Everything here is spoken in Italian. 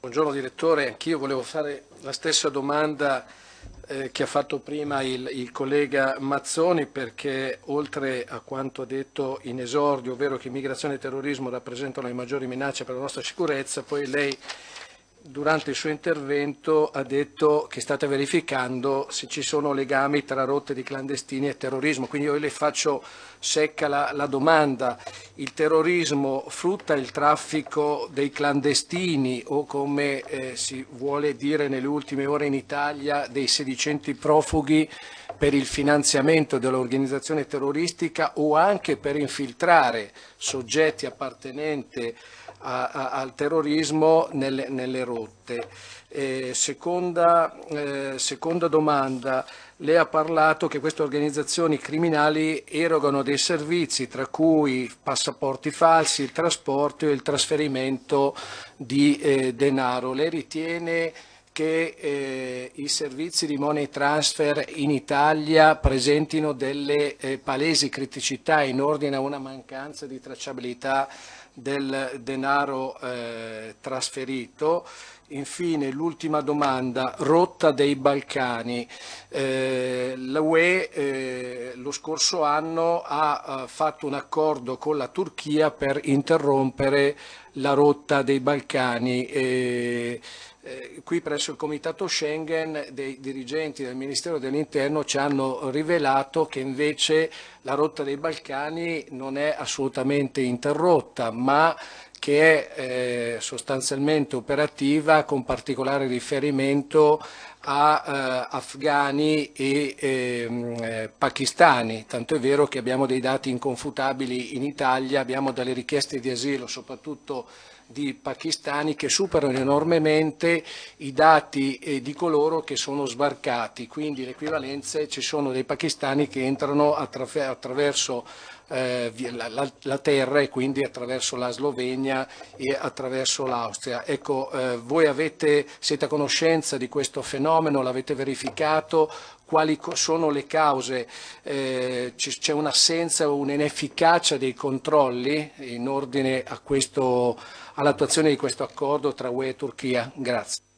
Buongiorno direttore, anch'io volevo fare la stessa domanda eh, che ha fatto prima il, il, collega Mazzoni perché oltre a quanto ha detto in esordio, ovvero che immigrazione e terrorismo rappresentano le maggiori minacce per la nostra sicurezza, poi lei durante il suo intervento ha detto che state verificando se ci sono legami tra rotte di clandestini e terrorismo, quindi io le faccio secca la, la domanda, il terrorismo frutta il traffico dei clandestini o come eh, si vuole dire nelle ultime ore in Italia dei sedicenti profughi per il finanziamento dell'organizzazione terroristica o anche per infiltrare soggetti appartenenti al terrorismo nelle, nelle rotte. Eh, seconda, eh, seconda domanda, lei ha parlato che queste organizzazioni criminali erogano dei servizi tra cui passaporti falsi, il trasporto e il trasferimento di eh, denaro. Lei ritiene che eh, i servizi di money transfer in Italia presentino delle eh, palesi criticità in ordine a una mancanza di tracciabilità del denaro eh, trasferito. Infine l'ultima domanda, rotta dei Balcani. Eh, la UE eh, lo scorso anno ha, ha eh, fatto un accordo con la Turchia per interrompere la rotta dei Balcani. Eh, eh, qui presso il Comitato Schengen dei dirigenti del Ministero dell'Interno ci hanno rivelato che invece la rotta dei Balcani non è assolutamente interrotta, ma che è eh, sostanzialmente operativa con particolare riferimento a eh, afghani e ehm, eh, pakistani, tanto è vero che abbiamo dei dati inconfutabili in Italia, abbiamo delle richieste di asilo soprattutto di pakistani che superano enormemente i dati eh, di coloro che sono sbarcati, quindi le equivalenze ci sono dei pakistani che entrano attraver attraverso eh, la, la, la terra e quindi attraverso la Slovenia Germania e attraverso l'Austria. Ecco, eh, voi avete, siete a conoscenza di questo fenomeno, l'avete verificato, quali sono le cause, eh, c'è un'assenza o un'inefficacia dei controlli in ordine questo, all'attuazione di questo accordo tra UE e Turchia? Grazie.